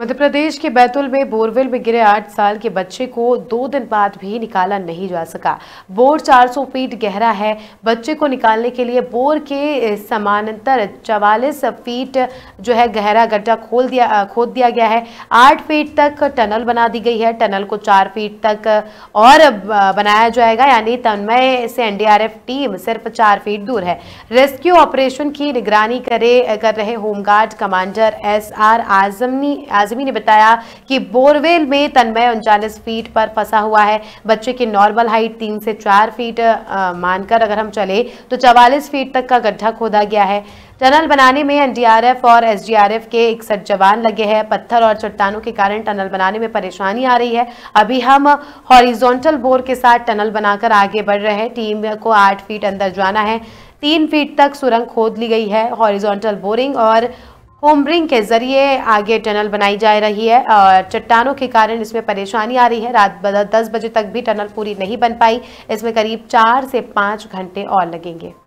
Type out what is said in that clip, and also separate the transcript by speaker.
Speaker 1: मध्य प्रदेश के बैतूल में बोरवेल में गिरे आठ साल के बच्चे को दो दिन बाद भी निकाला नहीं जा सका बोर 400 फीट गहरा है बच्चे को निकालने के लिए बोर के समानांतर 44 फीट जो है गहरा गड्ढा खोल दिया खोद दिया गया है आठ फीट तक टनल बना दी गई है टनल को चार फीट तक और बनाया जाएगा यानी तन्मय से एनडीआरएफ टीम सिर्फ चार फीट दूर है रेस्क्यू ऑपरेशन की निगरानी करे कर रहे home guard commander S R Azmi Azmi ने बताया कि बोरवेल में तन्मय उनचालीस फीट पर फंसा हुआ है बच्चे की नॉर्मल हाइट तीन से चार फीट मानकर अगर हम चले तो चवालीस फीट तक का गड्ढा खोदा गया है टनल बनाने में एनडीआरएफ और एसडीआरएफ के इकसठ जवान लगे हैं पत्थर और चट्टानों के कारण टनल बनाने में परेशानी आ रही है अभी हम हॉरिजॉन्टल बोर के साथ टनल बनाकर आगे बढ़ रहे हैं टीम को आठ फीट अंदर जाना है तीन फीट तक सुरंग खोद ली गई है हॉरिजॉन्टल बोरिंग और होमब्रिंग के जरिए आगे टनल बनाई जा रही है और चट्टानों के कारण इसमें परेशानी आ रही है रात दस बजे तक भी टनल पूरी नहीं बन पाई इसमें करीब चार से पाँच घंटे और लगेंगे